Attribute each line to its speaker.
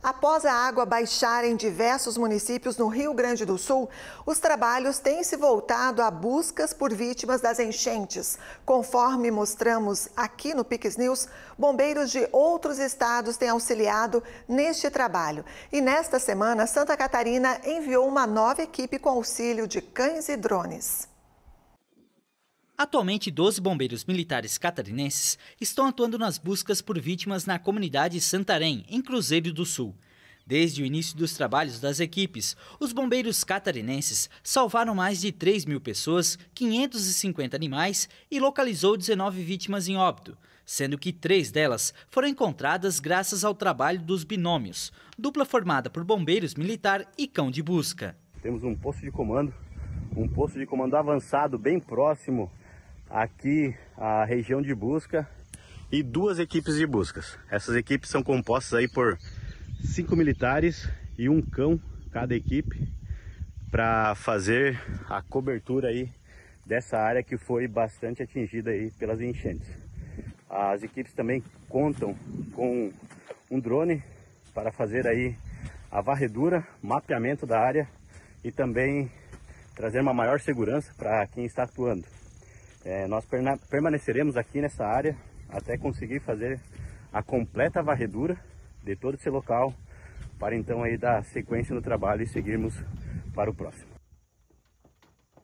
Speaker 1: Após a água baixar em diversos municípios no Rio Grande do Sul, os trabalhos têm se voltado a buscas por vítimas das enchentes. Conforme mostramos aqui no Piques News, bombeiros de outros estados têm auxiliado neste trabalho. E nesta semana, Santa Catarina enviou uma nova equipe com auxílio de cães e drones.
Speaker 2: Atualmente, 12 bombeiros militares catarinenses estão atuando nas buscas por vítimas na comunidade Santarém, em Cruzeiro do Sul. Desde o início dos trabalhos das equipes, os bombeiros catarinenses salvaram mais de 3 mil pessoas, 550 animais e localizou 19 vítimas em óbito, sendo que três delas foram encontradas graças ao trabalho dos binômios, dupla formada por bombeiros militar e cão de busca. Temos um posto de comando,
Speaker 3: um posto de comando avançado bem próximo aqui a região de busca e duas equipes de buscas. Essas equipes são compostas aí por cinco militares e um cão cada equipe para fazer a cobertura aí dessa área que foi bastante atingida aí pelas enchentes. As equipes também contam com um drone para fazer aí a varredura, mapeamento da área e também trazer uma maior segurança para quem está atuando. É, nós permaneceremos aqui nessa área até conseguir fazer a completa varredura de todo esse local
Speaker 1: para então aí dar sequência no trabalho e seguirmos para o próximo.